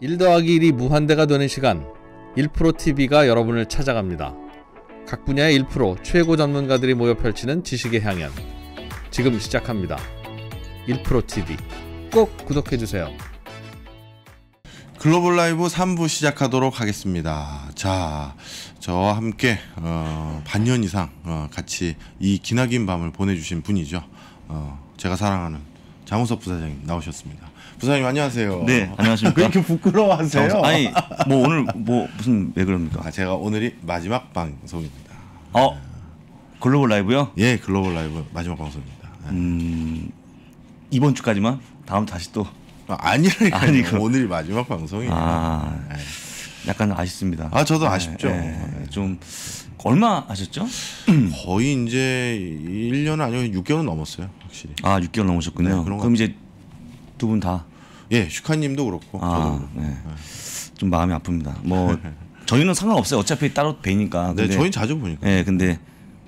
1 더하기 1이 무한대가 되는 시간 1프로TV가 여러분을 찾아갑니다. 각 분야의 1프로 최고 전문가들이 모여 펼치는 지식의 향연 지금 시작합니다. 1프로TV 꼭 구독해주세요. 글로벌 라이브 3부 시작하도록 하겠습니다. 자, 저와 함께 어, 반년 이상 어, 같이 이 기나긴 밤을 보내주신 분이죠. 어, 제가 사랑하는 장우섭 부사장님 나오셨습니다. 부사님 안녕하세요. 네, 안녕하십니까. 왜 이렇게 부끄러워하세요? 자, 아니, 뭐 오늘 뭐 무슨 왜 그럽니까? 아, 제가 오늘이 마지막 방송입니다. 어, 글로벌 라이브요? 예, 글로벌 라이브 마지막 방송입니다. 네. 음, 이번 주까지만 다음 다시 또 아, 아니라니까 아니고. 오늘이 마지막 방송이에요. 아, 네. 약간 아쉽습니다. 아, 저도 네, 아쉽죠. 예, 좀 얼마 하셨죠? 거의 이제 1년 아니면 6개월 넘었어요, 확실히. 아, 6개월 넘으셨군요. 네, 그럼 같아요. 두분 다. 예, 슈카님도 그렇고. 아, 저도 네. 네. 좀 마음이 아픕니다. 뭐 저희는 상관없어요. 어차피 따로 뵈니까. 네, 근데, 네, 저희 자주 보니까. 네, 근데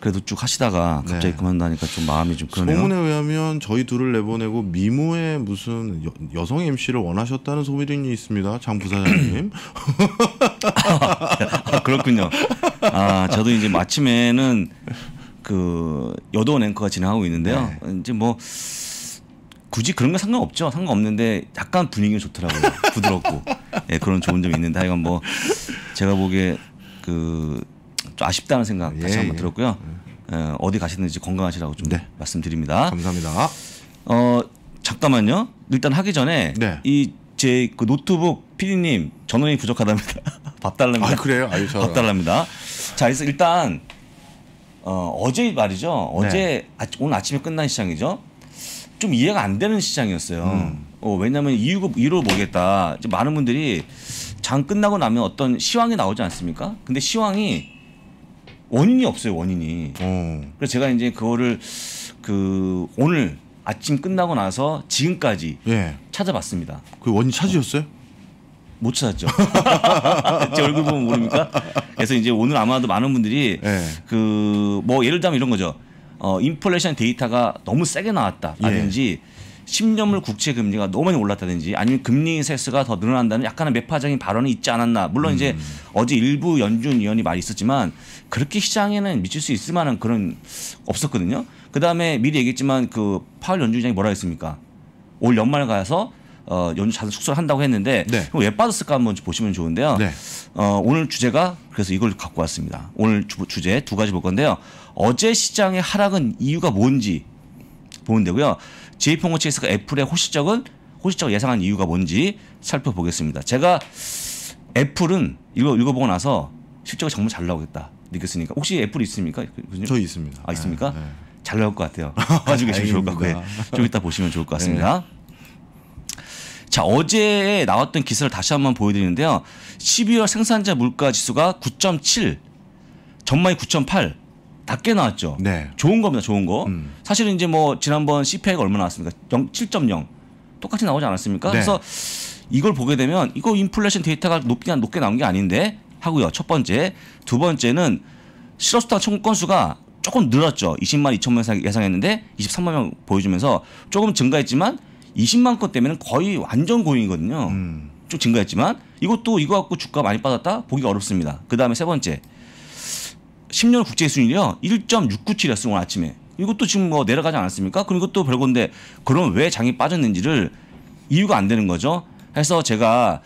그래도 쭉 하시다가 네. 갑자기 네. 그만다니까 좀 마음이 좀 그러네요. 소문에 의하면 저희 둘을 내보내고 미모의 무슨 여, 성 MC를 원하셨다는 소문이 있습니다. 장 부사장님. 아, 그렇군요. 아 저도 이제 마침에는 그 여도원 앵커가 진행하고 있는데요. 네. 이제 뭐 굳이 그런 거 상관없죠. 상관없는데 약간 분위기가 좋더라고요. 부드럽고 예, 그런 좋은 점이 있는데 하여간 뭐 제가 보기에 그 좀 아쉽다는 생각 다시 예, 한번 예. 들었고요. 예. 어, 어디 가시는지 건강하시라고 좀 네. 말씀드립니다. 감사합니다. 어 잠깐만요. 일단 하기 전에 네. 이제 그 노트북 피디님 전원이 부족하답니다. 밥 달랍니다. 아 그래요? 아유, 저... 밥 달랍니다. 자 그래서 일단 어, 어제 말이죠. 어제 네. 아, 오늘 아침에 끝난 시장이죠. 좀 이해가 안 되는 시장이었어요. 음. 어, 왜냐하면 이유가 이유를 모르겠다. 많은 분들이 장 끝나고 나면 어떤 시황이 나오지 않습니까? 근데 시황이 원인이 없어요. 원인이. 오. 어. 그래서 제가 이제 그거를 그 오늘 아침 끝나고 나서 지금까지 예. 찾아봤습니다. 그 원인 찾으셨어요? 어. 못 찾았죠. 제 얼굴 보면 모릅니까? 그래서 이제 오늘 아마도 많은 분들이 예. 그뭐 예를 들면 이런 거죠. 어, 인플레이션 데이터가 너무 세게 나왔다라든지 예. 10년물 국채 금리가 너무 많이 올랐다든지 아니면 금리 세스가 더 늘어난다는 약간의 매파적인 발언이 있지 않았나. 물론 음. 이제 어제 일부 연준 위원이 말이 있었지만 그렇게 시장에는 미칠 수 있을 만한 그런 없었거든요. 그다음에 미리 얘기했지만 그 파월 연준장이 뭐라 했습니까? 올 연말 가서 어, 연준 자산 축소를 한다고 했는데 네. 왜 빠졌을까 한번 보시면 좋은데요. 네. 어, 오늘 주제가 그래서 이걸 갖고 왔습니다. 오늘 주, 주제 두 가지 볼 건데요. 어제 시장의 하락은 이유가 뭔지 보면 되고요. JP모건 체이스가 애플의 호실적은 호실적 예상한 이유가 뭔지 살펴보겠습니다. 제가 애플은 이거 읽어보고 나서 실적이 정말 잘 나오겠다 느꼈으니까 혹시 애플 있습니까? 저 있습니다. 아 있습니까? 네, 네. 잘 나올 것 같아요. 가지 계시면 좋을 것 같고요. 좀 이따 보시면 좋을 것 같습니다. 네. 자 어제 나왔던 기사를 다시 한번 보여드리는데요. 12월 생산자 물가 지수가 9.7, 전망이 낮게 나왔죠. 네. 좋은 겁니다. 좋은 거. 음. 사실은 이제 뭐 지난번 CPI가 얼마 나왔습니까? 0, 7.0 똑같이 나오지 않았습니까? 네. 그래서 이걸 보게 되면 이거 인플레이션 데이터가 높게 높게 나온 게 아닌데 하고요. 첫 번째, 두 번째는 실업수당 청구 건수가 조금 늘었죠. 20만 2천만 명 예상했는데 23만 명 보여주면서 조금 증가했지만 20만 건때문에 거의 완전 고용이거든요. 음. 좀 증가했지만 이것도 이거 갖고 주가 많이 빠졌다 보기가 어렵습니다. 그 다음에 세 번째 10년 국제 수준이요 1.697이었어 오늘 아침에. 이것도 지금 뭐 내려가지 않았습니까? 그리고또 별건데 그럼 왜 장이 빠졌는지를 이유가 안 되는 거죠. 해서 제가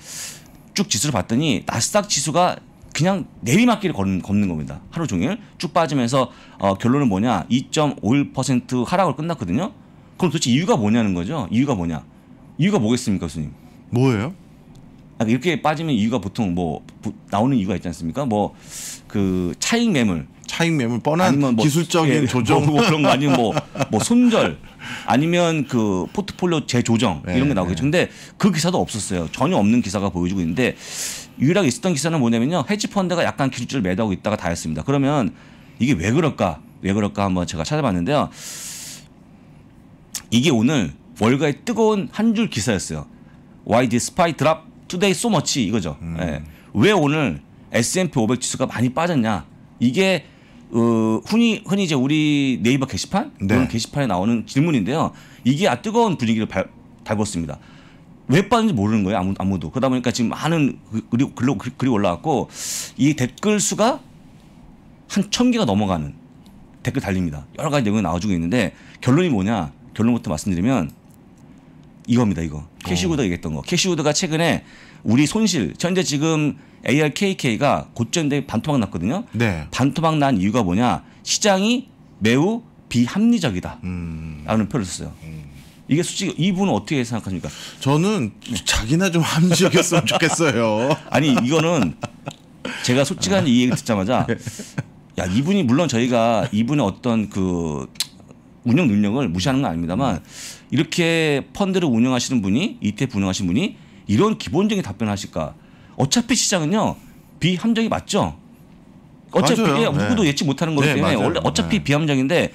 쭉 지수를 봤더니 나스닥 지수가 그냥 내리막길을 걷는, 걷는 겁니다. 하루 종일 쭉 빠지면서 어, 결론은 뭐냐 2.51% 하락을 끝났거든요. 그럼 도대체 이유가 뭐냐는 거죠. 이유가 뭐냐? 이유가 뭐겠습니까, 교수님? 뭐예요? 아, 이렇게 빠지면 이유가 보통 뭐 나오는 이유가 있지 않습니까? 뭐 그 차익 매물, 차익 매물 뻔한 뭐 기술적인 예, 조정 뭐, 뭐, 그런 거 아니면 뭐, 뭐 손절 아니면 그 포트폴리오 재조정 네, 이런 게 나오겠죠. 네. 근데 그 기사도 없었어요. 전혀 없는 기사가 보여지고 있는데 유일하게 있었던 기사는 뭐냐면요. 헤지펀드가 약간 기술을 매도하고 있다가 다였습니다. 그러면 이게 왜 그럴까? 왜 그럴까 한번 제가 찾아봤는데요. 이게 오늘 월가의 뜨거운 한 줄 기사였어요. Why d e s p i drop 투데이 소머치 이거죠. 음. 예. 왜 오늘 S&P 500 지수가 많이 빠졌냐? 이게 어, 흔히 흔히 이제 우리 네이버 게시판 네. 게시판에 나오는 질문인데요. 이게 아 뜨거운 분위기를 발, 달궜습니다. 왜 빠졌는지 모르는 거예요 아무, 아무도 그러다 보니까 지금 많은 글이, 그, 글로, 글이 올라왔고 이 댓글 수가 한 천 개가 넘어가는 댓글 달립니다 여러 가지 내용이 나와주고 있는데 결론이 뭐냐 결론부터 말씀드리면 이겁니다. 이거 캐시우드가 어. 얘기했던 거. 캐시우드가 최근에 우리 손실 현재 지금 ARKK가 고점대 반토막 났거든요. 네. 반토막 난 이유가 뭐냐? 시장이 매우 비합리적이다라는 음. 표를 썼어요. 음. 이게 솔직히 이분은 어떻게 생각하십니까? 저는 네. 자기나 좀 합리적이었으면 좋겠어요. 아니 이거는 제가 솔직한 이 얘기 듣자마자 네. 야 이분이 물론 저희가 이분의 어떤 그 운영 능력을 무시하는 건 아닙니다만 음. 이렇게 펀드를 운영하시는 분이 ETF 운영하시는 분이 이런 기본적인 답변을 하실까? 어차피 시장은요 비함정이 맞죠. 어차피 맞아요. 예, 누구도 네. 예측 못하는 거기 네, 때문에 맞 원래 어차피 네. 비함정인데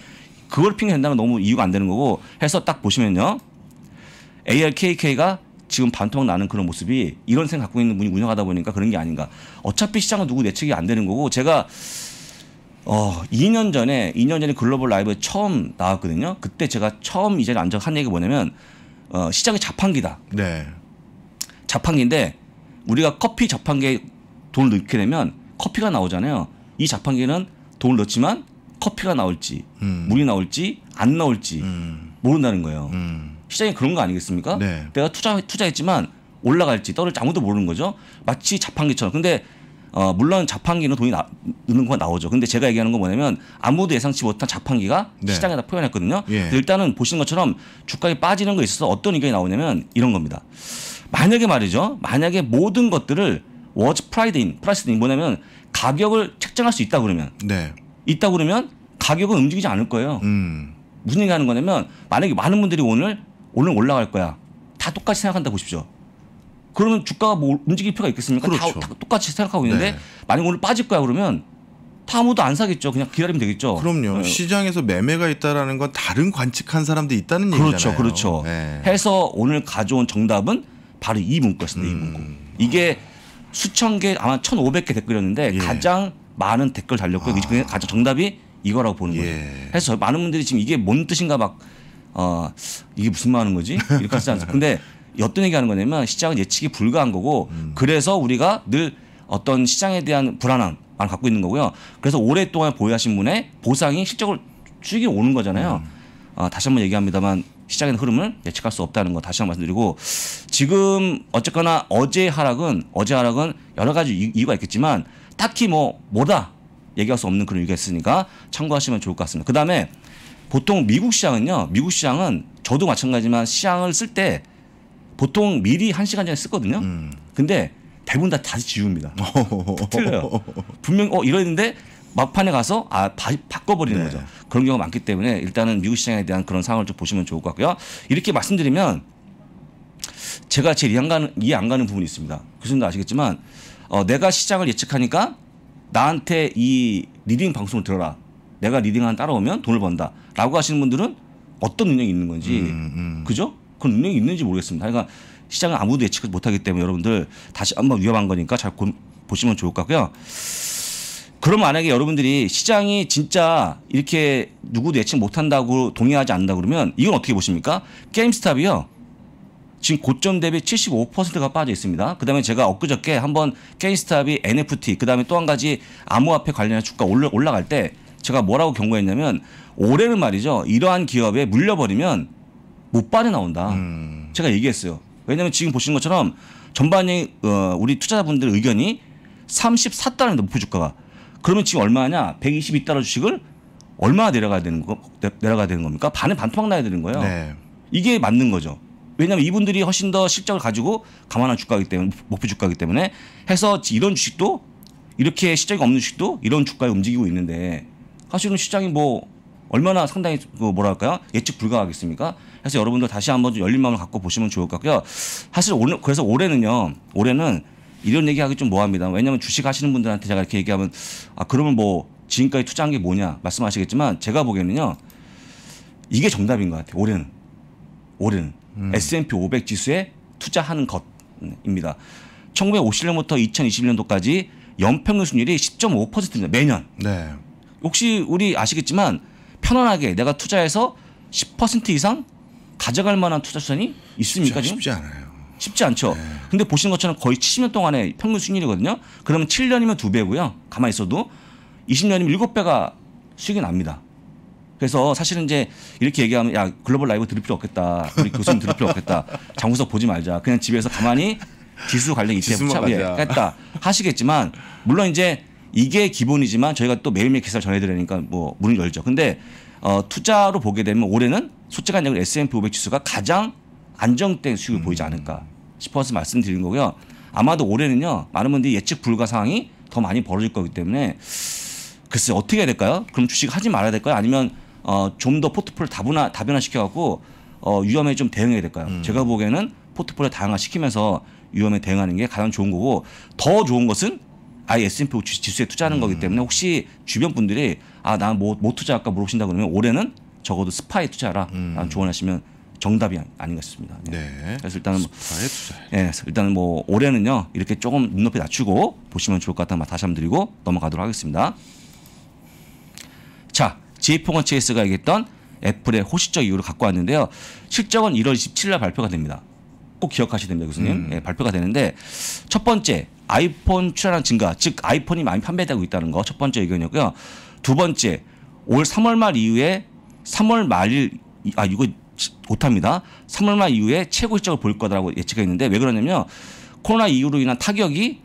그걸 핑계한다면 너무 이유가 안 되는 거고 해서 딱 보시면요 ARKK가 지금 반토막 나는 그런 모습이 이런 생각 갖고 있는 분이 운영하다 보니까 그런 게 아닌가. 어차피 시장은 누구 예측이 안 되는 거고 제가 어, 2년 전에 2년 전에 글로벌 라이브에 처음 나왔거든요. 그때 제가 처음 이 자리에 앉아 한 얘기가 뭐냐면 어, 시장이 자판기다. 네. 자판기인데 우리가 커피 자판기에 돈을 넣게 되면 커피가 나오잖아요. 이 자판기는 돈을 넣지만 커피가 나올지 음. 물이 나올지 안 나올지 음. 모른다는 거예요. 음. 시장이 그런 거 아니겠습니까? 네. 내가 투자 투자했지만 올라갈지 떨어질지 아무도 모르는 거죠. 마치 자판기처럼. 근데 어, 물론 자판기는 돈이 나, 는 거가 나오죠. 근데 제가 얘기하는 건 뭐냐면 아무도 예상치 못한 자판기가 네. 시장에다 표현했거든요. 예. 일단은 보시는 것처럼 주가에 빠지는 거에 있어서 어떤 의견이 나오냐면 이런 겁니다. 만약에 말이죠. 만약에 모든 것들을 워즈 프라이드인 프라이스인 뭐냐면 가격을 책정할 수 있다 그러면 네. 있다 그러면 가격은 움직이지 않을 거예요. 음. 무슨 얘기 하는 거냐면 만약에 많은 분들이 오늘 오늘 올라갈 거야. 다 똑같이 생각한다 보십시오. 그러면 주가가 뭐 움직일 필요가 있겠습니까? 그렇죠. 다, 다, 똑같이 생각하고 있는데 네. 만약 오늘 빠질 거야 그러면 아무도 안 사겠죠. 그냥 기다리면 되겠죠. 그럼요. 네. 시장에서 매매가 있다라는 건 다른 관측한 사람도 있다는 그렇죠, 얘기잖아요. 그렇죠. 그렇죠. 네. 해서 오늘 가져온 정답은 바로 이 문구였습니다. 음. 이 문구. 이게 수천 개 아마 천오백 개 댓글이었는데 예. 가장 많은 댓글 달렸고요. 아. 가장 정답이 이거라고 보는 예. 거예요. 해서 많은 분들이 지금 이게 뭔 뜻인가 막 어, 이게 무슨 말 하는 거지? 이렇게 하지 않습니까? 근데 어떤 얘기하는 거냐면 시장은 예측이 불가한 거고 음. 그래서 우리가 늘 어떤 시장에 대한 불안함을 갖고 있는 거고요. 그래서 오랫동안 보유하신 분의 보상이 실적으로 수익이 오는 거잖아요. 음. 아, 다시 한 번 얘기합니다만 시장의 흐름을 예측할 수 없다는 거 다시 한 번 말씀드리고 지금 어쨌거나 어제 하락은 어제 하락은 여러 가지 이유가 있겠지만 딱히 뭐 뭐다 얘기할 수 없는 그런 이유가 있으니까 참고하시면 좋을 것 같습니다. 그다음에 보통 미국 시장은요. 미국 시장은 저도 마찬가지지만 시장을 쓸때 보통 미리 1 시간 전에 쓰거든요. 음. 근데 대부분 다 다시 지웁니다. 틀려요. 분명히 어 이러는데 막판에 가서 아 바, 바꿔버리는 네. 거죠. 그런 경우가 많기 때문에 일단은 미국 시장에 대한 그런 상황을 좀 보시면 좋을 것 같고요. 이렇게 말씀드리면 제가 제일 이해 안 가는, 이해 안 가는 부분이 있습니다. 교수님도 그 아시겠지만 어, 내가 시장을 예측하니까 나한테 이 리딩 방송을 들어라. 내가 리딩한 따라오면 돈을 번다. 라고 하시는 분들은 어떤 능력이 있는 건지 음, 음. 그죠? 그 능력이 있는지 모르겠습니다. 그러니까 시장은 아무도 예측 을 못하기 때문에 여러분들 다시 한번 위험한 거니까 잘 고, 보시면 좋을 것 같고요. 그럼 만약에 여러분들이 시장이 진짜 이렇게 누구도 예측 못한다고 동의하지 않는다 그러면 이건 어떻게 보십니까? 게임스탑이요. 지금 고점 대비 75%가 빠져 있습니다. 그 다음에 제가 엊그저께 한번 게임스탑이 NFT 그 다음에 또 한 가지 암호화폐 관련해 주가 올라갈 때 제가 뭐라고 경고했냐면 올해는 말이죠. 이러한 기업에 물려버리면 못 빠져나온다. 음. 제가 얘기했어요. 왜냐하면 지금 보시는 것처럼 전반에 어, 우리 투자자분들 의견이 34달러입니다. 목표 주가가. 그러면 지금 얼마냐? 122달러 주식을 얼마나 내려가야 되는 거 내려가야 되는 겁니까? 반에 반토막 나야 되는 거예요. 네. 이게 맞는 거죠. 왜냐하면 이분들이 훨씬 더 실적을 가지고 감안한 주가이기 때문에 목표 주가이기 때문에 해서 이런 주식도 이렇게 실적이 없는 주식도 이런 주가에 움직이고 있는데 사실은 시장이 뭐 얼마나 상당히 그 뭐랄까요 예측 불가하겠습니까? 그래서 여러분들 다시 한번 좀 열린 마음을 갖고 보시면 좋을 것 같고요. 사실 오늘 그래서 올해는요. 올해는 이런 얘기하기 좀 뭐합니다. 왜냐하면 주식 하시는 분들한테 제가 이렇게 얘기하면 아 그러면 뭐 지금까지 투자한 게 뭐냐 말씀하시겠지만 제가 보기에는요 이게 정답인 것 같아요. 올해는 올해는 음. S&P 500 지수에 투자하는 것입니다. 1951년부터 2021년도까지 연평균 순율률이 10.5%입니다. 매년. 네. 혹시 우리 아시겠지만 편안하게 내가 투자해서 10% 이상 가져갈 만한 투자 수단이 있습니까 지금? 쉽지 않아요. 쉽지 않죠. 네. 근데 보시는 것처럼 거의 70년 동안의 평균 수익률이거든요. 그러면 7년이면 2배고요. 가만히 있어도 20년이면 7배가 수익이 납니다. 그래서 사실은 이제 이렇게 얘기하면 야 글로벌 라이브 들을 필요 없겠다. 우리 교수님 들을 필요 없겠다. 장구석 보지 말자. 그냥 집에서 가만히 지수 관련 ETF 차비에 예, 했다 하시겠지만 물론 이제 이게 기본이지만 저희가 또 매일매일 기사를 전해드리니까 뭐 문을 열죠. 근데 어, 투자로 보게 되면 올해는 솔직한 얘기로 S&P 500 지수가 가장 안정된 수익을 음. 보이지 않을까 싶어서 말씀드린 거고요. 아마도 올해는요 많은 분들이 예측 불가 상황이 더 많이 벌어질 거기 때문에 글쎄 어떻게 해야 될까요? 그럼 주식 하지 말아야 될까요? 아니면 어, 좀 더 포트폴리오 다분화 다변화 시켜갖고 어, 위험에 좀 대응해야 될까요? 음. 제가 보기에는 포트폴리오 다양화 시키면서 위험에 대응하는 게 가장 좋은 거고 더 좋은 것은 아예 S&P 지수에 투자하는 음. 거기 때문에 혹시 주변 분들이 아 나뭐 뭐 투자할까 물어보신다 그러면 올해는 적어도 스파에 투자하라 음. 조언하시면 정답이 아닌 것 같습니다. 네. 예. 네. 그래서 일단은 뭐, 예, 일단은 뭐 올해는요 이렇게 조금 눈높이 낮추고 보시면 좋을 것같아는 다시 한번 드리고 넘어가도록 하겠습니다. 자, 제이포건 체이스가 얘기했던 애플의 호시적 이유를 갖고 왔는데요. 실적은 1월 27일 날 발표가 됩니다. 꼭 기억하셔야 됩니다, 교수님. 음. 예, 발표가 되는데 첫 번째 아이폰 출하량 증가, 즉 아이폰이 많이 판매되고 있다는 거 첫 번째 의견이었고요. 두 번째 올 3월 말 이후에 3월 말일 아 이거 못합니다. 3월 말 이후에 최고 실적을 볼 거라고 다예측했는데왜 그러냐면 코로나 이후로 인한 타격이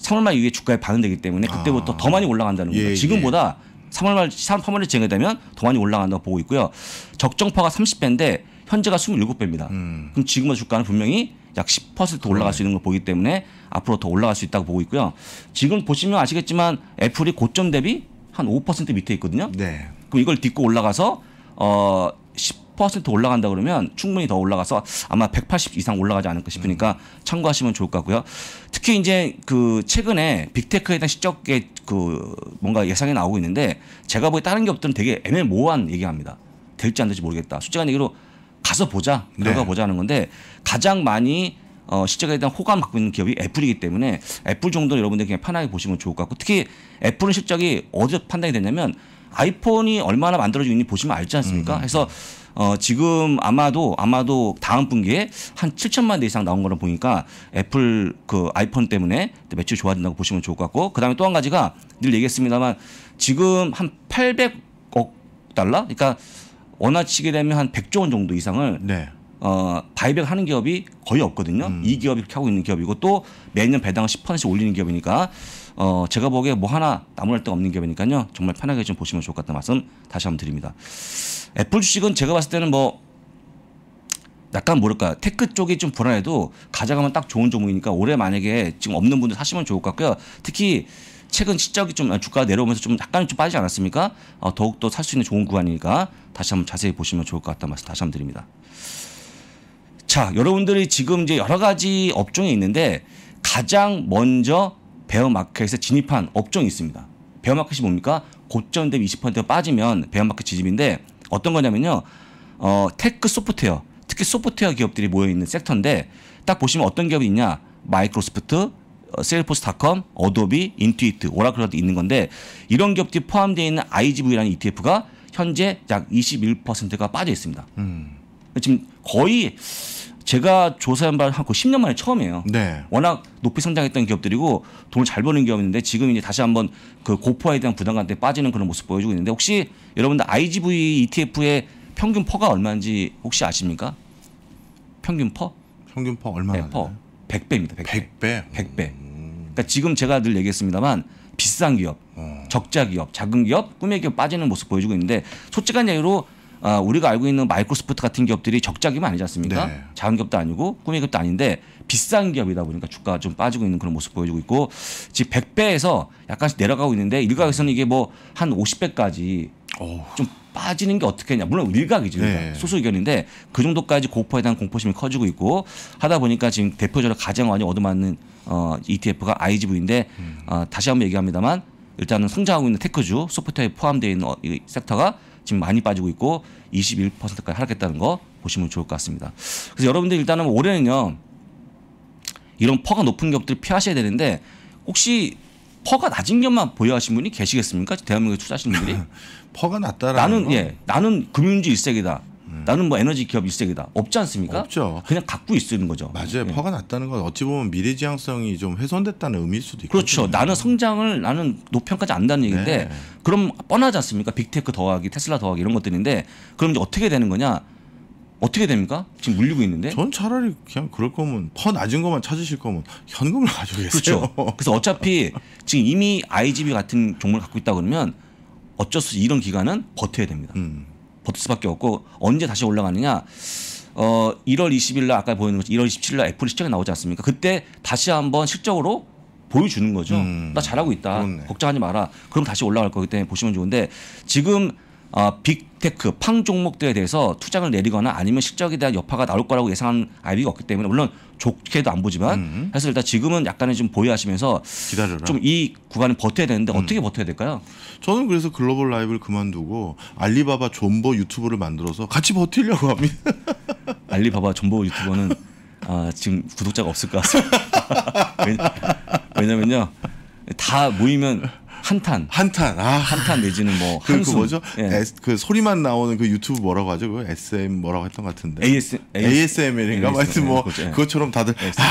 3월 말 이후에 주가에 반응되기 때문에 그때부터 아. 더 많이 올라간다는 거예요. 예, 지금보다 예. 3월 말 3, 3월에 진행되면 더 많이 올라간다고 보고 있고요. 적정파가 30배인데 현재가 27배입니다. 음. 그럼 지금의 주가는 분명히 약 10% 올라갈 네. 수 있는 걸 보기 때문에 앞으로 더 올라갈 수 있다고 보고 있고요. 지금 보시면 아시겠지만 애플이 고점 대비 한 5% 밑에 있거든요. 네. 그럼 이걸 딛고 올라가서 어10% 올라간다 그러면 충분히 더 올라가서 아마 180 이상 올라가지 않을까 싶으니까 음. 참고하시면 좋을 것 같고요. 특히 이제 그 최근에 빅테크에 대한 시적의그 뭔가 예상이 나오고 있는데 제가 보기에 다른 기업들은 되게 애매모호한 얘기합니다. 될지 안 될지 모르겠다. 솔직한 얘기로 가서 보자 들어가 네. 보자는 건데 가장 많이 어, 시장에 대한 호감 갖고 있는 기업이 애플이기 때문에 애플 정도는 여러분들 그냥 편하게 보시면 좋을 것 같고 특히 애플은 실적이 어디서 판단이 되냐면 아이폰이 얼마나 만들어져 있는지 보시면 알지 않습니까? 음. 그래서 어, 지금 아마도 아마도 다음 분기에 한 7천만 대 이상 나온 거로 보니까 애플 그 아이폰 때문에 매출이 좋아진다고 보시면 좋을 것 같고 그다음에 또 한 가지가 늘 얘기했습니다만 지금 한 800억 달러 그러니까 원화치게 되면 한 100조 원 정도 이상을 네. 어, 바이백하는 기업이 거의 없거든요. 음. 이 기업이 그렇게 하고 있는 기업이고 또 매년 배당을 10%씩 올리는 기업이니까 어, 제가 보기에 뭐 하나 나무랄 데가 없는 기업이니까요. 정말 편하게 좀 보시면 좋을 것 같다는 말씀 다시 한번 드립니다. 애플 주식은 제가 봤을 때는 뭐 약간 뭐랄까 테크 쪽이 좀 불안해도 가져가면 딱 좋은 종목이니까 올해 만약에 지금 없는 분들 사시면 좋을 것 같고요. 특히 최근 실적이 좀 아, 주가가 내려오면서 좀 약간 좀 빠지지 않았습니까? 어, 더욱 더 살 수 있는 좋은 구간이니까 다시 한번 자세히 보시면 좋을 것 같다는 말씀 다시 한번 드립니다. 자, 여러분들이 지금 이제 여러 가지 업종이 있는데 가장 먼저 베어마켓에 진입한 업종이 있습니다. 베어마켓이 뭡니까? 고점 대비 20%가 빠지면 베어마켓 지집인데 어떤 거냐면요. 어, 테크 소프트웨어, 특히 소프트웨어 기업들이 모여 있는 섹터인데 딱 보시면 어떤 기업이 있냐? 마이크로소프트, 셀포스닷컴, 어도비, 인투이트, 오라클 라도 있는 건데 이런 기업들이 포함되어 있는 IGV라는 ETF가 현재 약 21%가 빠져 있습니다. 음. 지금 거의 제가 조사한 바한 10년 만에 처음이에요. 네. 워낙 높이 성장했던 기업들이고 돈을 잘 버는 기업인데 지금 이제 다시 한번 그 고포화에 대한 부담감 때문에 빠지는 그런 모습 보여주고 있는데 혹시 여러분들 IGV ETF의 평균 퍼가 얼마인지 혹시 아십니까? 평균 퍼? 평균 퍼 얼마나? 네, 퍼. 100배입니다. 100배. 100배. 100배. 그러니까 지금 제가 늘 얘기했습니다만 비싼 기업, 어. 적자 기업, 작은 기업, 꿈의 기업 빠지는 모습 보여주고 있는데 솔직한 얘기로 아, 우리가 알고 있는 마이크로소프트 같은 기업들이 적자 기업 아니지 않습니까? 네. 작은 기업도 아니고 꿈의 기업도 아닌데 비싼 기업이다 보니까 주가가 좀 빠지고 있는 그런 모습 보여주고 있고 지금 100배에서 약간씩 내려가고 있는데 일각에서는 이게 뭐 한 50배까지 좀 빠지는 게 어떻게 했냐. 물론 일각이죠. 일각. 네. 소수 의견인데 그 정도까지 고포에 대한 공포심이 커지고 있고 하다 보니까 지금 대표적으로 가장 많이 얻어맞는 어, ETF가 IGV인데 음. 어, 다시 한번 얘기합니다만 일단은 성장하고 있는 테크주 소프트웨어에 포함되어 있는 어, 이 섹터가 지금 많이 빠지고 있고 21%까지 하락했다는 거 보시면 좋을 것 같습니다. 그래서 여러분들 일단은 올해는요 이런 퍼가 높은 기업들 피하셔야 되는데 혹시 퍼가 낮은 것만 보유하신 분이 계시겠습니까? 대한민국에 투자하시는 분이 퍼가 낮다라는 나는 건? 예 나는 금융주 일색이다. 나는 뭐 에너지 기업 일색이다. 없지 않습니까? 없죠. 그냥 갖고 있는 거죠. 맞아요. 예. 퍼가 낮다는 건 어찌 보면 미래지향성이 좀 훼손됐다는 의미일 수도 있고. 그렇죠. 나는 성장을 나는 높평까지 안다는 얘기인데 네. 그럼 뻔하지 않습니까? 빅테크 더하기 테슬라 더하기 이런 것들인데 그럼 이제 어떻게 되는 거냐? 어떻게 됩니까? 지금 물리고 있는데. 전 차라리 그냥 그럴 거면 더 낮은 것만 찾으실 거면 현금을 가져오겠세요 그렇죠. 그래서 어차피 지금 이미 IGB 같은 종목을 갖고 있다 그러면 어쩔 수 이런 기간은 버텨야 됩니다. 음. 버틸 수밖에 없고 언제 다시 올라가느냐. 어 1월 20일 날 아까 보이는 것처럼 1월 27일 날 애플 실적이 나오지 않습니까? 그때 다시 한번 실적으로 보여주는 거죠. 음. 나 잘하고 있다. 그렇네. 걱정하지 마라. 그럼 다시 올라갈 거기 때문에 보시면 좋은데 지금 어, 빅테크, 팡 종목들에 대해서 투자를 내리거나 아니면 실적에 대한 여파가 나올 거라고 예상한 아이비가 없기 때문에 물론 좋게도 안 보지만 음. 그서 일단 지금은 약간은 좀 보유하시면서 좀 이 구간을 버텨야 되는데 음. 어떻게 음. 버텨야 될까요? 저는 그래서 글로벌 라이브를 그만두고 알리바바 존버 유튜브를 만들어서 같이 버티려고 합니다. 알리바바 존버 유튜버는 아, 지금 구독자가 없을 것 같습니다. 왜냐면요. 다 모이면 한탄. 한탄. 아. 한탄 내지는 뭐 그, 그 뭐죠? 예. S, 그 소리만 나오는 그 유튜브 뭐라고 하죠? 그 SM 뭐라고 했던 것 같은데. AS, AS, ASML인가? 하여튼 뭐그거죠 예. 그것처럼 다들 ASML.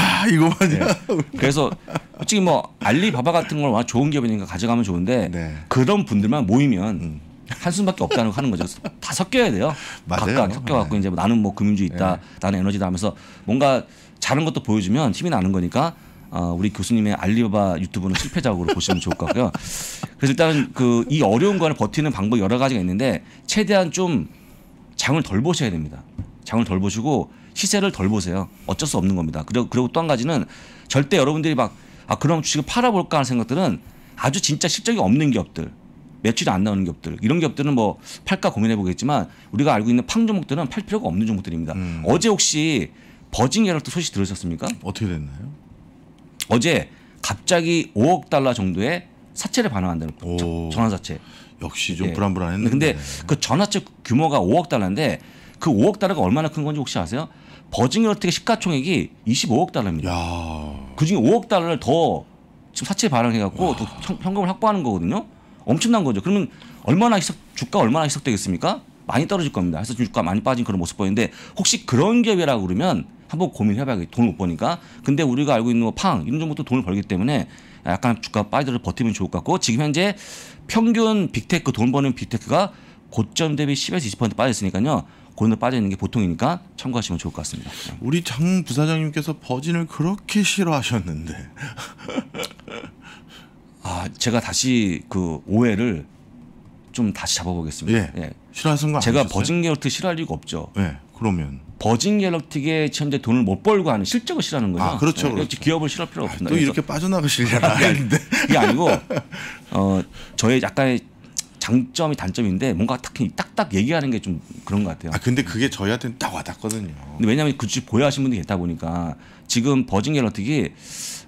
아이거만냐 예. 그래서 솔직히 뭐 알리바바 같은 걸 와 좋은 기업이니까 가져가면 좋은데 네. 그런 분들만 모이면 음. 한숨밖에 없다는 거 하는 거죠. 다 섞여야 돼요. 맞아요. 각각 섞여갖고 네. 이제 뭐 나는 뭐 금융주 있다, 네. 나는 에너지다 하면서 뭔가 자는 것도 보여주면 힘이 나는 거니까 어, 우리 교수님의 알리바바 유튜브는 실패작으로 보시면 좋을 것 같고요. 그래서 일단은 그 이 어려운 거를 버티는 방법 여러 가지가 있는데 최대한 좀 장을 덜 보셔야 됩니다. 장을 덜 보시고 시세를 덜 보세요. 어쩔 수 없는 겁니다. 그리고, 그리고 또 한 가지는 절대 여러분들이 막 아, 그럼 주식을 팔아볼까 하는 생각들은 아주 진짜 실적이 없는 기업들, 매출이 안 나오는 기업들, 이런 기업들은 뭐 팔까 고민해 보겠지만 우리가 알고 있는 팡 종목들은 팔 필요가 없는 종목들입니다. 음. 어제 혹시 버징 연락도 소식 들으셨습니까? 어떻게 됐나요? 어제 갑자기 5억 달러 정도의 사채를 반환한다는 거죠. 전환사채. 역시 좀 예. 불안불안했는데. 근데 그 전화채 규모가 5억 달러인데 그 5억 달러가 얼마나 큰 건지 혹시 아세요? 버징어택의 시가총액이 25억 달러입니다. 그중에 5억 달러를 더 지금 사채 발행해갖고 더 현금을 확보하는 거거든요. 엄청난 거죠. 그러면 얼마나 희석, 주가 얼마나 희석되겠습니까? 많이 떨어질 겁니다. 그래서 주가 많이 빠진 그런 모습 보이는데 혹시 그런 기업이라고 그러면 한번 고민해봐야겠 돈을 못 버니까. 근데 우리가 알고 있는 뭐 팡, 이런 종목도 돈을 벌기 때문에 약간 주가 빠이드를 버티면 좋을 것 같고 지금 현재 평균 빅테크 돈 버는 빅테크가 고점 대비 10에서 20% 빠졌으니까요. 고는 빠져 있는 게 보통이니까 참고하시면 좋을 것 같습니다. 우리 장 부사장님께서 버진을 그렇게 싫어하셨는데. 아, 제가 다시 그 오해를 좀 다시 잡아보겠습니다. 예. 예. 싫어하는 거 제가 버진 갤럭티 싫어할 이유가 없죠. 네, 그러면 버진 갤럭티에 현재 돈을 못 벌고 하는 실적을 싫어하는 거죠. 아, 그렇죠. 네, 그렇죠. 기업을 싫어할 필요가 아, 없습니다. 또 이렇게 빠져나가시려나 했는데 이게 아니고 어, 저의 약간의 장점이 단점인데 뭔가 딱 딱딱 얘기하는 게 좀 그런 것 같아요. 아 근데 그게 저희한테는 딱 와닿거든요. 근데 왜냐하면 그주 보유하신 분들이 계다 보니까 지금 버진 갤럭틱이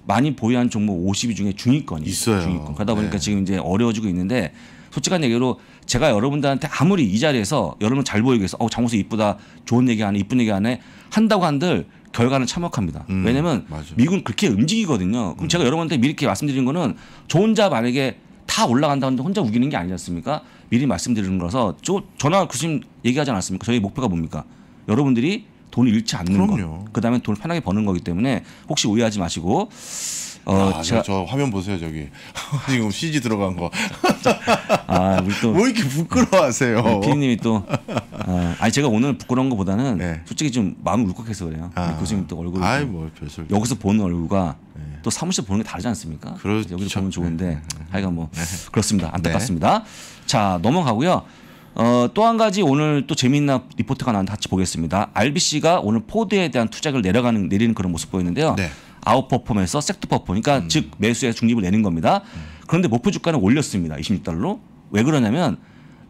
많이 보유한 종목 50위 중에 중위권이 있어요. 중위권. 그러다 네. 보니까 네. 지금 이제 어려워지고 있는데 솔직한 얘기로 제가 여러분들한테 아무리 이 자리에서 여러분 잘 보이기 위해서 어, 장호수 이쁘다 좋은 얘기 하네 이쁜 얘기 하네 한다고 한들 결과는 참혹합니다. 음, 왜냐면 미국은 그렇게 움직이거든요. 그럼 음. 제가 여러분한테 미리 이렇게 말씀드린 거는 저 혼자 만약에 다 올라간다 는데 혼자 우기는 게 아니지 않습니까? 미리 말씀드리는 거라서 저 전화 교수님 얘기하지 않았습니까? 저희 목표가 뭡니까? 여러분들이 돈을 잃지 않는 그럼요. 거. 그다음에 돈을 편하게 버는 거기 때문에 혹시 오해하지 마시고 어, 아, 제저 화면 보세요 저기 지금 CG 들어간 거. 아, 우리 또왜 뭐 이렇게 부끄러워하세요? 네, 피디님이 또 아, 아니 제가 오늘 부끄러운 것보다는 네. 솔직히 좀 마음 울컥해서 그래요. 아, 교수님 또 얼굴. 아이 뭐 별설. 여기서 보는 얼굴과 네. 또 사무실 보는 게 다르지 않습니까? 그렇죠. 여기서 보면 좋은데 네. 네, 네. 하여간 뭐 그렇습니다. 안타깝습니다. 자 넘어가고요. 어, 또 한 가지 오늘 또 재미있는 리포트가 나온 같이 보겠습니다. RBC가 오늘 포드에 대한 투자를 내려가는 내리는 그런 모습 보였는데요. 아웃퍼폼에서 섹트퍼폼 그러니까 음. 즉 매수에 중립을 내는 겁니다. 음. 그런데 목표 주가는 올렸습니다. 26달러. 왜 그러냐면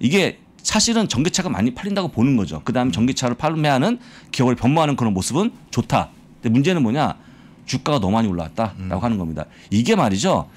이게 사실은 전기차가 많이 팔린다고 보는 거죠. 그다음 에 음. 전기차를 판매하는 기업을 변모하는 그런 모습은 좋다. 근데 문제는 뭐냐? 주가가 너무 많이 올라왔다라고 음. 하는 겁니다. 이게 말이죠.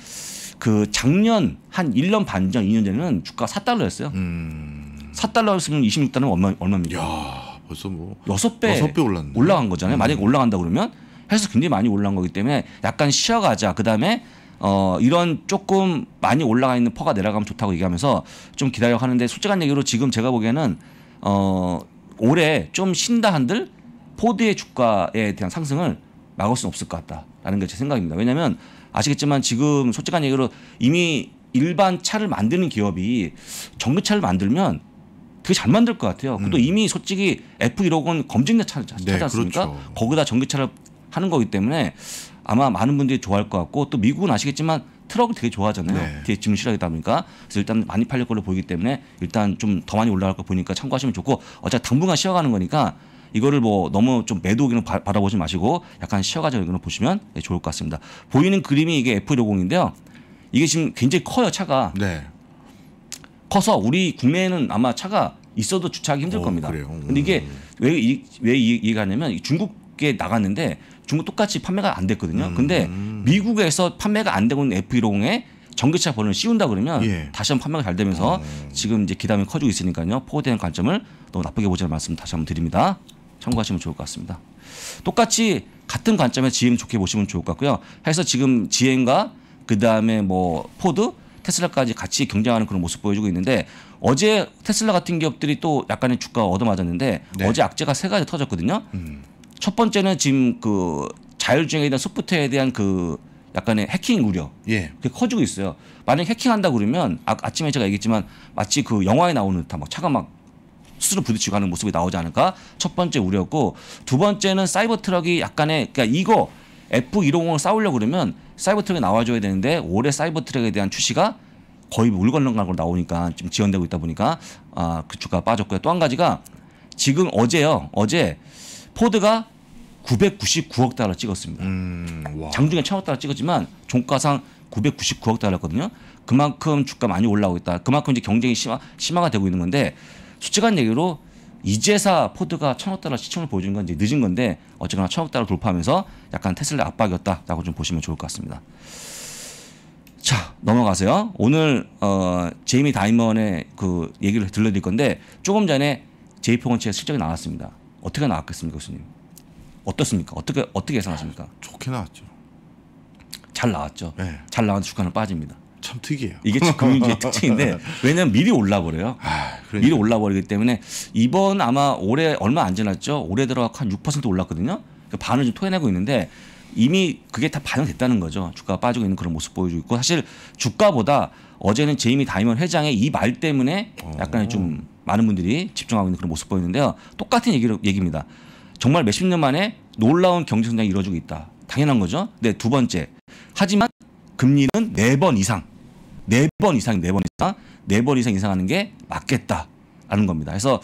그 작년 한 1년 반 전, 2년 전에는 주가가 4달러였어요. 음. 4달러였으면 26달러는 얼마, 얼마입니까? 야, 벌써 뭐. 6배, 6배 올랐네. 올라간 거잖아요. 음. 만약에 올라간다 그러면 해서 굉장히 많이 올라온 거기 때문에 약간 쉬어가자. 그 다음에 어, 이런 조금 많이 올라가 있는 퍼가 내려가면 좋다고 얘기하면서 좀 기다려 하는데 솔직한 얘기로 지금 제가 보기에는 어, 올해 좀 쉰다 한들 포드의 주가에 대한 상승을 막을 수는 없을 것 같다라는 게 제 생각입니다. 왜냐하면 아시겠지만 지금 솔직한 얘기로 이미 일반 차를 만드는 기업이 전기차를 만들면 되게 잘 만들 것 같아요. 음. 또 이미 솔직히 F150은 검증된 차를 찾지 않습니까? 네, 그렇죠. 거기다 전기차를 하는 거기 때문에 아마 많은 분들이 좋아할 것 같고 또 미국은 아시겠지만 트럭을 되게 좋아하잖아요. 네. 뒤에 짐을 실하겠다 보니까 그래서 일단 많이 팔릴 걸로 보이기 때문에 일단 좀 더 많이 올라갈 거 보니까 참고하시면 좋고 어차피 당분간 쉬어가는 거니까 이거를 뭐 너무 좀 매도 기는 바라보지 마시고 약간 쉬어가자 이거는 보시면 네, 좋을 것 같습니다. 보이는 그림이 이게 F50인데요. 이게 지금 굉장히 커요 차가. 네. 커서 우리 국내에는 아마 차가 있어도 주차하기 힘들 오, 겁니다. 그래 근데 이게 음. 왜, 이, 왜 이해가 하냐면 중국에 나갔는데 중국 똑같이 판매가 안 됐거든요. 음. 근데 미국에서 판매가 안 되고 있는 F150에 전기차 번호를 씌운다 그러면 예. 다시 한번 판매가 잘 되면서 어. 지금 이제 기담이 커지고 있으니까요. 포고되는 관점을 너무 나쁘게 보자는 말씀 다시 한번 드립니다. 참고하시면 좋을 것 같습니다. 똑같이 같은 관점에 GM 좋게 보시면 좋을 것 같고요. 해서 지금 GM과 그 다음에 뭐 포드, 테슬라까지 같이 경쟁하는 그런 모습 보여주고 있는데 어제 테슬라 같은 기업들이 또 약간의 주가 얻어맞았는데 네. 어제 악재가 세 가지 터졌거든요. 음. 첫 번째는 지금 그 자율주행에 대한 소프트웨어에 대한 그 약간의 해킹 우려. 예. 그게 커지고 있어요. 만약 해킹한다 그러면 아, 아침에 제가 얘기했지만 마치 그 영화에 나오는 듯한 막 차가 막 스스로 부딪히고 하는 모습이 나오지 않을까? 첫 번째 우려고 두 번째는 사이버 트럭이 약간의 그러니까 이거 F150을 싸우려고 그러면 사이버 트럭이 나와줘야 되는데 올해 사이버 트럭에 대한 출시가 거의 뭐 물건렁간으로 나오니까 지금 지연되고 있다 보니까 아, 그 주가 빠졌고요. 또 한 가지가 지금 어제요. 어제 포드가 999억 달러 찍었습니다. 음, 장중에 1000억 달러 찍었지만 종가상 999억 달러였거든요. 그만큼 주가 많이 올라오고 있다. 그만큼 이제 경쟁이 심화, 심화가 되고 있는 건데 수직한 얘기로 이제사 포드가 1000억 달러 시청을 보여준 건 이제 늦은 건데 어쨌거나 1000억 달러 돌파하면서 약간 테슬라 압박이었다라고 좀 보시면 좋을 것 같습니다. 자 넘어가세요. 오늘 어, 제이미 다이먼의 그 얘기를 들려드릴 건데 조금 전에 제이포건치의 실적이 나왔습니다. 어떻게 나왔겠습니까, 교수님? 어떻습니까? 어떻게 어떻게 예상하십니까? 좋게 나왔죠. 잘 나왔죠. 네. 잘나왔는 주가는 빠집니다. 참 특이해요. 이게 금융계의 특징인데 왜냐면 미리 올라버려요. 아, 미리 올라버리기 때문에 이번 아마 올해 얼마 안 지났죠. 올해 들어가 한6% 올랐거든요. 그 반을 좀 토해내고 있는데 이미 그게 다 반영됐다는 거죠. 주가가 빠지고 있는 그런 모습 보여주고 있고 사실 주가보다 어제는 제이미 다이먼 회장의 이 말 때문에 어. 약간 좀 많은 분들이 집중하고 있는 그런 모습 보이는데요. 똑같은 얘기로 얘기입니다. 정말 몇십 년 만에 놀라운 경제 성장이 이루어지고 있다. 당연한 거죠. 네, 두 번째. 하지만 금리는 네 번 이상, 네 번 이상, 네 번 이상, 네 번 이상 인상하는 게 맞겠다라는 겁니다. 그래서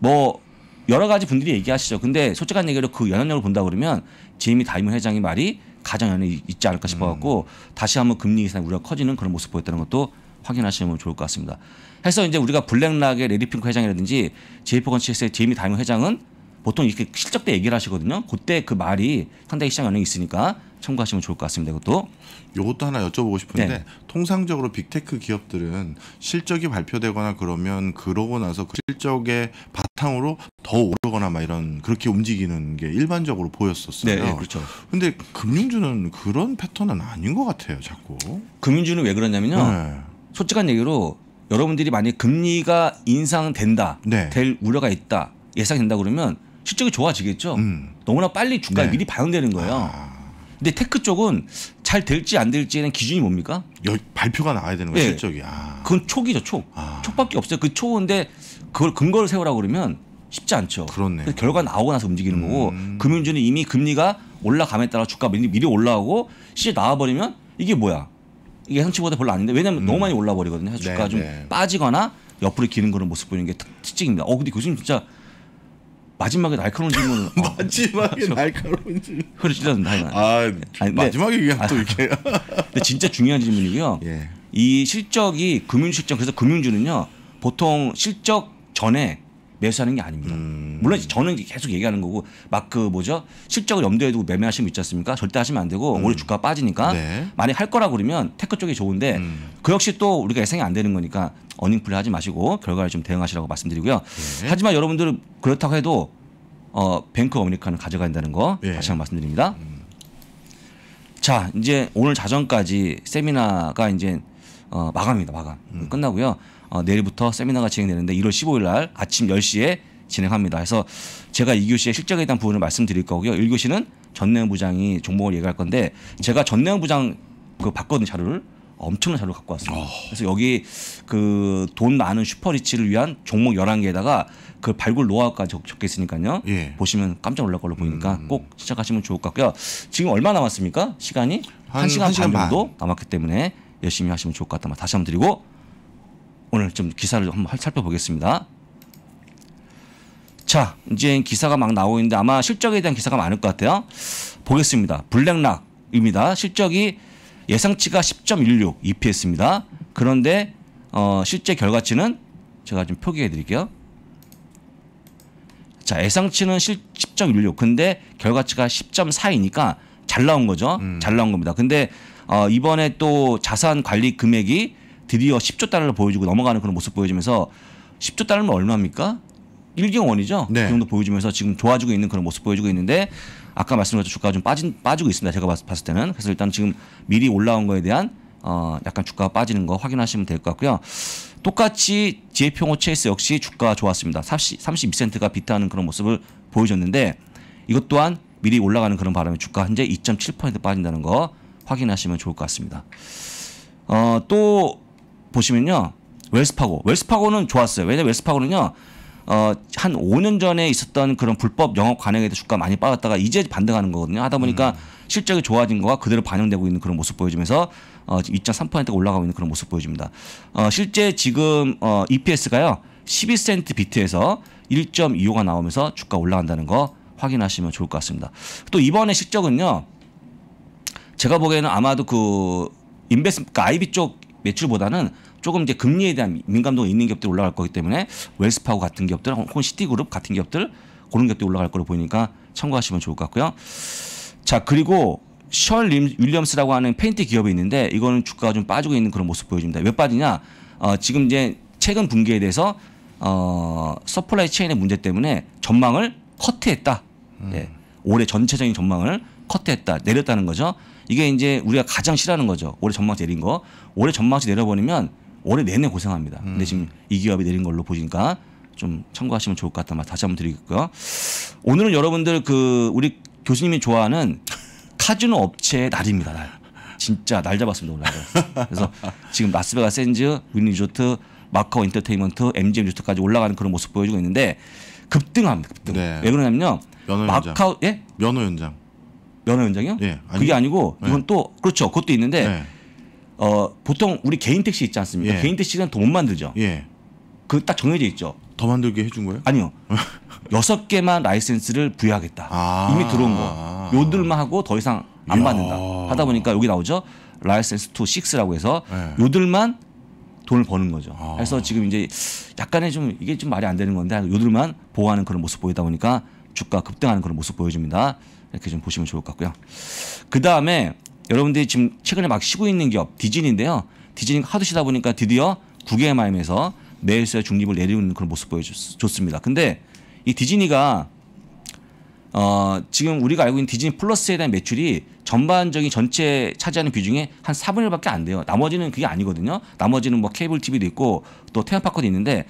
뭐 여러 가지 분들이 얘기하시죠. 근데 솔직한 얘기로 그 연합력을 본다 그러면 제이미 다이먼 회장의 말이 가장 연이 있지 않을까 싶어갖고 음. 다시 한번 금리 이상 우려가 커지는 그런 모습 보였다는 것도 확인하시면 좋을 것 같습니다. 해서 이제 우리가 블랙락의 레디핑크 회장이라든지 제이 p 건축스의 제이미 다이먼 회장은 보통 이렇게 실적 때 얘기를 하시거든요. 그때 그 말이 상당히 시장 영향이 있으니까 참고하시면 좋을 것 같습니다. 이것도 이것도 하나 여쭤보고 싶은데 네. 통상적으로 빅테크 기업들은 실적이 발표되거나 그러면 그러고 나서 그 실적의 바탕으로 더 오르거나 막 이런 그렇게 움직이는 게 일반적으로 보였었어요. 네, 네 그렇죠. 근데 금융주는 그런 패턴은 아닌 것 같아요, 자꾸. 금융주는 왜 그러냐면요. 네. 솔직한 얘기로 여러분들이 만약 금리가 인상된다, 네. 될 우려가 있다, 예상된다 그러면 실적이 좋아지겠죠. 음. 너무나 빨리 주가에 네. 미리 반영되는 거예요. 아. 근데 테크 쪽은 잘 될지 안 될지는 기준이 뭡니까? 여, 발표가 나와야 되는 거예요, 네. 실적이. 아. 그건 촉이죠, 촉. 아. 촉밖에 없어요. 그 촉인데 그걸 근거를 세우라고 그러면 쉽지 않죠. 그렇네. 결과 나오고 나서 움직이는 음. 거고 금융주는 이미 금리가 올라감에 따라 주가 미리, 미리 올라오고 시제 나와버리면 이게 뭐야? 이게 상치보다 별로 아닌데 왜냐면 음. 너무 많이 올라 버리거든요. 주가 네, 좀 네. 빠지거나 옆으로 기는 그런 모습 보이는 게 특, 특징입니다. 어 근데 교수님 진짜 마지막에 날카로운 질문을 어, 마지막에 날카로운 질문 그렇지는 나요. 아 아니, 마지막에 그냥 또 아, 이렇게. 근데 진짜 중요한 질문이고요. 예. 이 실적이 금융 실적 그래서 금융주는요 보통 실적 전에 매수하는 게 아닙니다. 음. 물론 저는 계속 얘기하는 거고 막 그 뭐죠 실적을 염두에 두고 매매하시면 있지 않습니까? 절대 하시면 안 되고 음. 올해 주가 빠지니까 네. 만약 에할 거라 고 그러면 테크 쪽이 좋은데 음. 그 역시 또 우리가 예상이 안 되는 거니까 어닝플레이 하지 마시고 결과를 좀 대응하시라고 말씀드리고요. 네. 하지만 여러분들 그렇다고 해도 어 뱅크 어메리카는가져간다는거 네. 예. 다시 한번 말씀드립니다. 음. 자 이제 오늘 자정까지 세미나가 이제 어, 마감입니다. 마감 음. 끝나고요. 어, 내일부터 세미나가 진행되는데 1월 15일 날 아침 10시에 진행합니다. 그래서 제가 2교시의 실적에 대한 부분을 말씀드릴 거고요. 1교시는 전내용 부장이 종목을 얘기할 건데 제가 전내용 부장 그 봤거든 자료를 엄청난 자료를 갖고 왔어요. 어... 아. 그래서 여기 그 돈 많은 슈퍼리치를 위한 종목 11개에다가 그 발굴 노하우까지 적혀 있으니까요. 예. 보시면 깜짝 놀랄 걸로 보이니까 음... 꼭 시작하시면 좋을 것 같고요. 지금 얼마 남았습니까? 시간이 한, 1시간, 1시간 반, 반 정도 남았기 때문에 열심히 하시면 좋을 것 같다. 다시 한번 드리고 오늘 좀 기사를 한번 살펴보겠습니다. 자, 이제 기사가 막 나오고 있는데 아마 실적에 대한 기사가 많을 것 같아요. 보겠습니다. 블랙락입니다. 실적이 예상치가 10.16 EPS입니다. 그런데 어, 실제 결과치는 제가 좀 표기해 드릴게요. 자, 예상치는 10.16. 근데 결과치가 10.4이니까 잘 나온 거죠. 음. 잘 나온 겁니다. 근데 어, 이번에 또 자산 관리 금액이 드디어 10조 달러를 보여주고 넘어가는 그런 모습 보여주면서 10조 달러면 얼마입니까? 1경 원이죠. 네. 그 정도 보여주면서 지금 좋아지고 있는 그런 모습 보여주고 있는데 아까 말씀드렸죠 주가가 좀 빠진 빠지고 있습니다. 제가 봤을 때는 그래서 일단 지금 미리 올라온 거에 대한 어 약간 주가가 빠지는 거 확인하시면 될 것 같고요. 똑같이 제평호 체이스 역시 주가 좋았습니다. 30, 32센트가 비트하는 그런 모습을 보여줬는데 이것 또한 미리 올라가는 그런 바람에 주가 현재 2.7% 빠진다는 거 확인하시면 좋을 것 같습니다. 어, 또 보시면요. 웰스파고. 웰스파고는 좋았어요. 왜냐면 웰스파고는요. 어, 한 5년 전에 있었던 그런 불법 영업 관행에 대해 주가 많이 빠졌다가 이제 반등하는 거거든요. 하다 보니까 음. 실적이 좋아진 거가 그대로 반영되고 있는 그런 모습 보여주면서 어, 2.3%가 올라가고 있는 그런 모습 보여줍니다. 어, 실제 지금 어, EPS가요. 12센트 비트에서 1.25가 나오면서 주가 올라간다는 거 확인하시면 좋을 것 같습니다. 또 이번에 실적은요. 제가 보기에는 아마도 그 인베스트 그러니까 IB 쪽 매출보다는 조금 이제 금리에 대한 민감도가 있는 기업들이 올라갈 거기 때문에 웰스파고 같은 기업들 혹은 시티그룹 같은 기업들 그런 기업들이 올라갈 거로 보이니까 참고하시면 좋을 것 같고요. 자 그리고 셜 윌리엄스라고 하는 페인트 기업이 있는데 이거는 주가가 좀 빠지고 있는 그런 모습 보여줍니다. 왜 빠지냐? 어, 지금 이제 최근 분기에 대해서 어, 서플라이 체인의 문제 때문에 전망을 커트했다. 음. 예, 올해 전체적인 전망을 커트했다. 내렸다는 거죠. 이게 이제 우리가 가장 싫어하는 거죠. 올해 전망치 내린 거. 올해 전망치 내려버리면 올해 내내 고생합니다. 음. 근데 지금 이 기업이 내린 걸로 보니까좀 참고하시면 좋을 것 같다 다시 한번 드리겠고요. 오늘은 여러분들 그 우리 교수님이 좋아하는 카지노 업체의 날입니다. 날. 진짜 날 잡았습니다 오늘. 그래서 지금 라스베가 센즈, 윈 리조트, 마카오 인터테인먼트, MGM 리조트까지 올라가는 그런 모습 보여주고 있는데 급등합니다. 급등. 네. 왜 그러냐면요. 면허 마카오 연장. 예? 면허 연장. 면허 연장이요? 예, 아니, 그게 아니고 이건 예. 또 그렇죠. 그것도 있는데 예. 어, 보통 우리 개인 택시 있지 않습니까? 예. 개인 택시는 더못 만들죠. 예. 그딱 정해져 있죠. 더 만들게 해준 거예요? 아니요. 여섯 개만 라이센스를 부여하겠다. 아~ 이미 들어온 거. 요들만 하고 더 이상 안 받는다. 하다 보니까 여기 나오죠. 라이센스 투 식스라고 해서 예. 요들만 돈을 버는 거죠. 아. 그래서 지금 이제 약간의 좀 이게 좀 말이 안 되는 건데 요들만 보호하는 그런 모습 보이다 보니까 주가 급등하는 그런 모습 보여줍니다. 이렇게 좀 보시면 좋을 것 같고요. 그 다음에 여러분들이 지금 최근에 막 쉬고 있는 기업 디즈니인데요. 디즈니 하도 쉬다 보니까 드디어 국외 마임에서 내일세 중립을 내리는 그런 모습 보여줬습니다. 근데 이 디즈니가 어, 지금 우리가 알고 있는 디즈니 플러스에 대한 매출이 전반적인 전체 차지하는 비중의 한 4분의 1밖에 안 돼요. 나머지는 그게 아니거든요. 나머지는 뭐 케이블 TV도 있고 또 태양파크도 있는데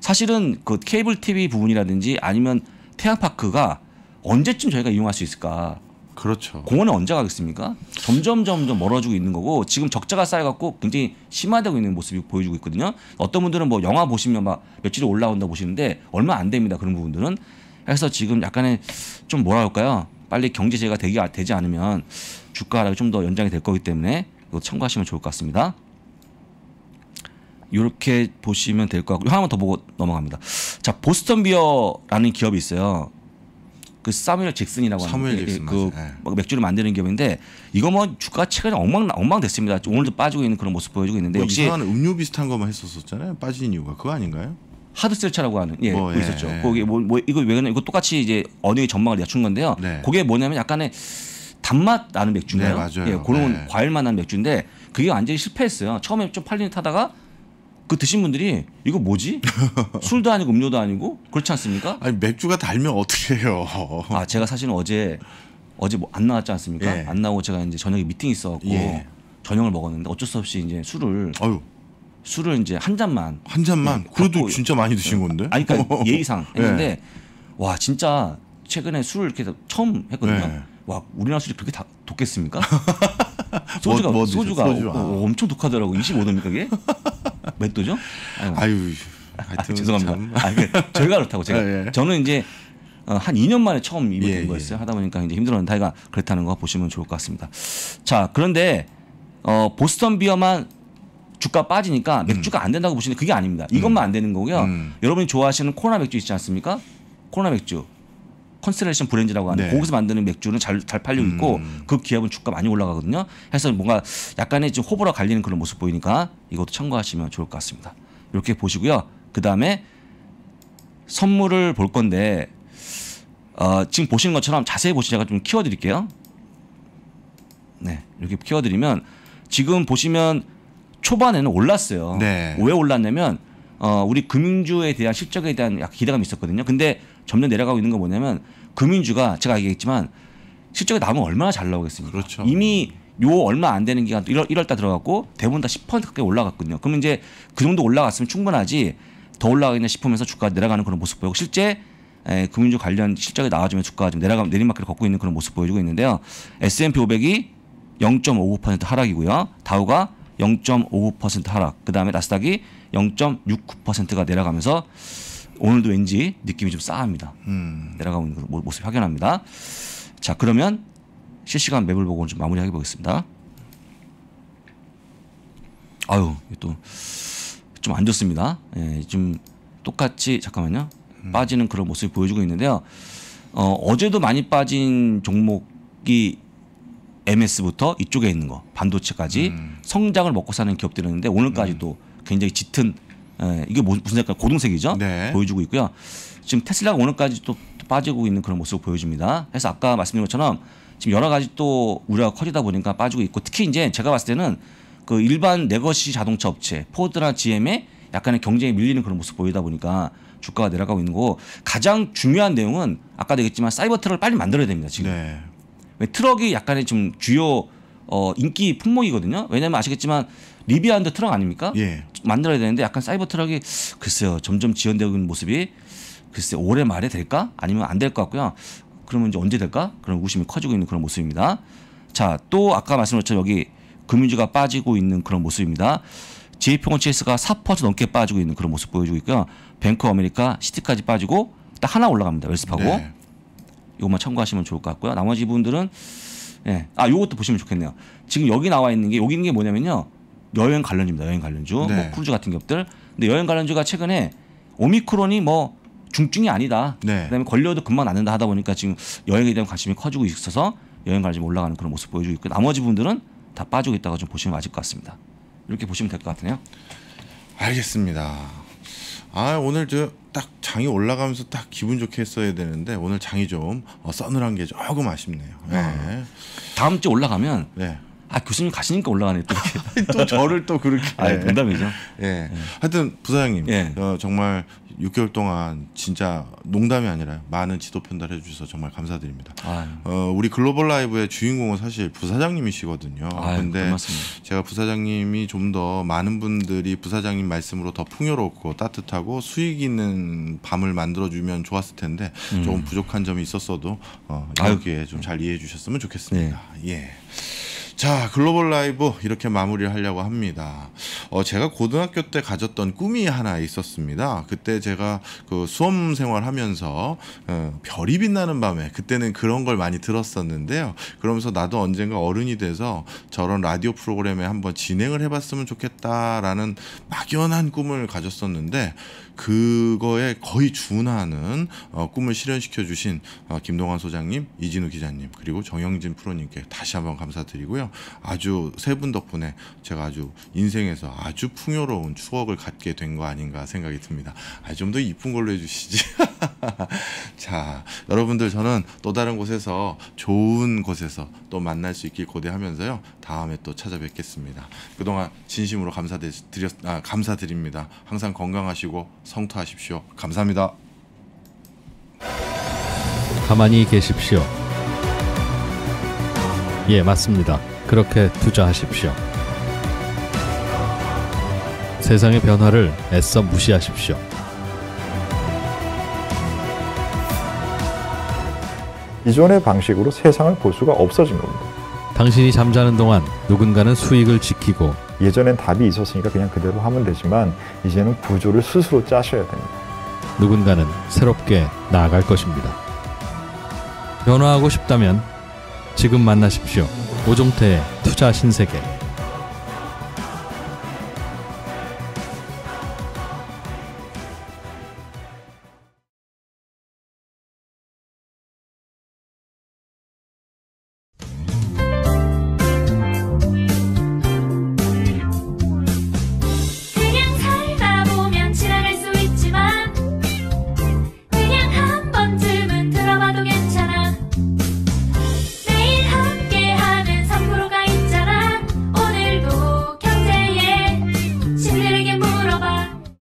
사실은 그 케이블 TV 부분이라든지 아니면 태양파크가 언제쯤 저희가 이용할 수 있을까? 그렇죠. 공원에 언제 가겠습니까? 점점 점점 멀어지고 있는 거고 지금 적자가 쌓여갖고 굉장히 심화되고 있는 모습이 보여주고 있거든요. 어떤 분들은 뭐 영화 보시면 막 며칠이 올라온다 보시는데 얼마 안 됩니다. 그런 부분들은 해서 지금 약간의 좀 뭐라 할까요? 빨리 경제제가 되기 되지 않으면 주가 하락이 좀더 연장이 될 거기 때문에 이거 참고하시면 좋을 것 같습니다. 이렇게 보시면 될 것 같고 하나만 더 보고 넘어갑니다. 자 보스턴 비어라는 기업이 있어요. 그 사무엘 잭슨이라고 하는 예, 예, 잭슨 그 맞아요. 예. 맥주를 만드는 기업인데 이거 뭐 주가 최근에 엉망 엉망됐습니다. 오늘도 빠지고 있는 그런 모습 보여주고 있는데 뭐 역시 이상한 음료 비슷한 것만 했었었잖아요. 빠진 이유가 그거 아닌가요? 하드셀차라고 하는 예, 뭐, 예 있었죠. 예. 거기 뭐, 뭐 이거 왜 그러냐 이거 똑같이 이제 어느 전망을 낮춘 건데요. 네. 그게 뭐냐면 약간의 단맛 나는 맥주인가요? 네, 맞아요. 예, 그런 네. 과일만 나는 맥주인데 그게 완전히 실패했어요. 처음에 좀 팔리는 타다가 그 드신 분들이 이거 뭐지? 술도 아니고 음료도 아니고 그렇지 않습니까? 아니 맥주가 달면 어떻게 해요? 아 제가 사실은 어제 어제 뭐안 나왔지 않습니까? 예. 안 나오고 제가 이제 저녁에 미팅 이 있어갖고 예. 저녁을 먹었는데 어쩔 수 없이 이제 술을 아유. 술을 이제 한 잔만 한 잔만 예, 그래도 진짜 많이 드신 건데? 아니 그러니까 예의상 예. 했는데 와 진짜 최근에 술을 이렇게 처음 했거든요. 예. 와 우리나라 술이 그렇게 다, 독겠습니까? 소주가 뭐, 뭐 소주가 소주. 오, 어, 오, 아. 엄청 독하더라고. 25도입니까 그게? 몇 도죠? 아유. 아유 하여튼 아, 죄송합니다. 아, 그러니까 저희가 그렇다고 제가 아, 예. 저는 이제 어, 한 2년 만에 처음 입은 예, 예, 거였어요. 예. 하다 보니까 이제 힘들었는데 다이가 그렇다는 거 보시면 좋을 것 같습니다. 자 그런데 어, 보스턴 비어만 주가 빠지니까 맥주가 음. 안 된다고 보시는데 그게 아닙니다. 이것만 음. 안 되는 거고요. 음. 여러분이 좋아하시는 코로나 맥주 있지 않습니까? 코로나 맥주 컨스텔레이션 브랜드라고 하는 네. 거기서 만드는 맥주는 잘, 잘 팔리고 있고 음. 그 기업은 주가 많이 올라가거든요. 해서 뭔가 약간의 좀 호불호 갈리는 그런 모습 보이니까 이것도 참고하시면 좋을 것 같습니다. 이렇게 보시고요. 그 다음에 선물을 볼 건데 어, 지금 보시는 것처럼 자세히 보시 다가좀 키워드릴게요. 네, 이렇게 키워드리면 지금 보시면 초반에는 올랐어요. 네. 왜 올랐냐면 어, 우리 금융주에 대한 실적에 대한 기대감이 있었거든요. 근데 점점 내려가고 있는 건 뭐냐면 금융주가 제가 얘기했지만 실적이 나오면 얼마나 잘 나오겠습니까? 그렇죠. 이미 요 얼마 안 되는 기간 1월, 1월 달 들어갔고 대부분 다10% 가까이 올라갔거든요. 그럼 이제 그 정도 올라갔으면 충분하지 더 올라가겠냐 싶으면서 주가 내려가는 그런 모습 보이고 실제 에, 금융주 관련 실적이 나와주면 주가가 좀 내려가 내리막길을 걷고 있는 그런 모습 보여주고 있는데요. S&P 500이 0.59% 하락이고요. 다우가 0.59% 하락. 그다음에 나스닥이 0.69%가 내려가면서 오늘도 왠지 느낌이 좀 싸합니다. 음. 내려가고 있는 모습 확인합니다자 그러면 실시간 맵을 보고 좀 마무리하게 보겠습니다. 아유 또 좀 안 좋습니다. 예, 좀 똑같이 잠깐만요 음. 빠지는 그런 모습을 보여주고 있는데요. 어, 어제도 많이 빠진 종목이 MS부터 이쪽에 있는 거 반도체까지 음. 성장을 먹고 사는 기업들이었는데 오늘까지도 음. 굉장히 짙은 예, 이게 무슨 색깔? 고등색이죠 네. 보여주고 있고요. 지금 테슬라가 오늘까지 또 빠지고 있는 그런 모습을 보여줍니다. 그래서 아까 말씀드린 것처럼 지금 여러 가지 또 우려가 커지다 보니까 빠지고 있고 특히 이제 제가 봤을 때는 그 일반 레거시 자동차 업체 포드나 GM의 약간의 경쟁에 밀리는 그런 모습 보이다 보니까 주가가 내려가고 있는 거고 가장 중요한 내용은 아까도 얘기했지만 사이버 트럭을 빨리 만들어야 됩니다 지금 네. 트럭이 약간의 지금 주요 어, 인기 품목이거든요 왜냐하면 아시겠지만 리비안드 아 트럭 아닙니까? 예. 만들어야 되는데 약간 사이버 트럭이 글쎄요 점점 지연되는 고있 모습이 글쎄 올해 말에 될까? 아니면 안 될 것 같고요. 그러면 이제 언제 될까? 그런 의심이 커지고 있는 그런 모습입니다. 자, 또 아까 말씀드린 것처 여기 금융주가 빠지고 있는 그런 모습입니다. JP모건 체이스가 4% 넘게 빠지고 있는 그런 모습 보여주고 있고요. 뱅크 아메리카 시티까지 빠지고 딱 하나 올라갑니다. 웰스파고. 네. 이것만 참고하시면 좋을 것 같고요. 나머지 분들은 예. 아, 요것도 보시면 좋겠네요. 지금 여기 나와 있는 게 여기 있는 게 뭐냐면요. 여행 관련주입니다. 여행 관련주, 뭐 네. 뭐 크루즈 같은 기업들. 근데 여행 관련주가 최근에 오미크론이 뭐 중증이 아니다. 네. 그다음에 걸려도 금방 낫는다 하다 보니까 지금 여행에 대한 관심이 커지고 있어서 여행 관련주 올라가는 그런 모습 보여주고 있고 나머지 분들은 다 빠지고 있다가좀 보시면 맞을 것 같습니다. 이렇게 보시면 될 것 같네요. 알겠습니다. 아 오늘 저 딱 장이 올라가면서 딱 기분 좋게 했어야 되는데 오늘 장이 좀 어, 서늘한 게 조금 아쉽네요. 네. 아. 다음 주 올라가면 네. 아 교수님 가시니까 올라가네 또, 또 저를 또 그렇게 아 농담이죠. 예. 예. 하여튼 부사장님 예. 어, 정말 6개월 동안 진짜 농담이 아니라 많은 지도 편달해 주셔서 정말 감사드립니다. 아유. 어, 우리 글로벌 라이브의 주인공은 사실 부사장님이시거든요. 아유, 근데 고맙습니다. 그 제가 부사장님이 좀 더 많은 분들이 부사장님 말씀으로 더 풍요롭고 따뜻하고 수익 있는 밤을 만들어 주면 좋았을 텐데 음. 조금 부족한 점이 있었어도 어, 여기에 좀 잘 이해해 주셨으면 좋겠습니다. 네. 예. 자, 글로벌 라이브 이렇게 마무리를 하려고 합니다. 어, 제가 고등학교 때 가졌던 꿈이 하나 있었습니다. 그때 제가 그 수험 생활 하면서 어, 별이 빛나는 밤에 그때는 그런 걸 많이 들었었는데요. 그러면서 나도 언젠가 어른이 돼서 저런 라디오 프로그램에 한번 진행을 해봤으면 좋겠다라는 막연한 꿈을 가졌었는데 그거에 거의 준하는 어, 꿈을 실현시켜 주신 어, 김동환 소장님, 이진우 기자님 그리고 정영진 프로님께 다시 한번 감사드리고요. 아주 세 분 덕분에 제가 아주 인생에서 아주 풍요로운 추억을 갖게 된 거 아닌가 생각이 듭니다. 아, 좀 더 이쁜 걸로 해주시지. 자, 여러분들 저는 또 다른 곳에서 좋은 곳에서 또 만날 수 있길 고대하면서요. 다음에 또 찾아뵙겠습니다. 그동안 진심으로 감사드렸, 아, 감사드립니다. 항상 건강하시고 성토하십시오 감사합니다. 가만히 계십시오. 예, 맞습니다. 그렇게 투자하십시오. 세상의 변화를 애써 무시하십시오. 기존의 방식으로 세상을 볼 수가 없어진 겁니다. 당신이 잠자는 동안 누군가는 수익을 지키고 예전엔 답이 있었으니까 그냥 그대로 하면 되지만 이제는 구조를 스스로 짜셔야 됩니다. 누군가는 새롭게 나아갈 것입니다. 변화하고 싶다면 지금 만나십시오. 오종태의 투자 신세계.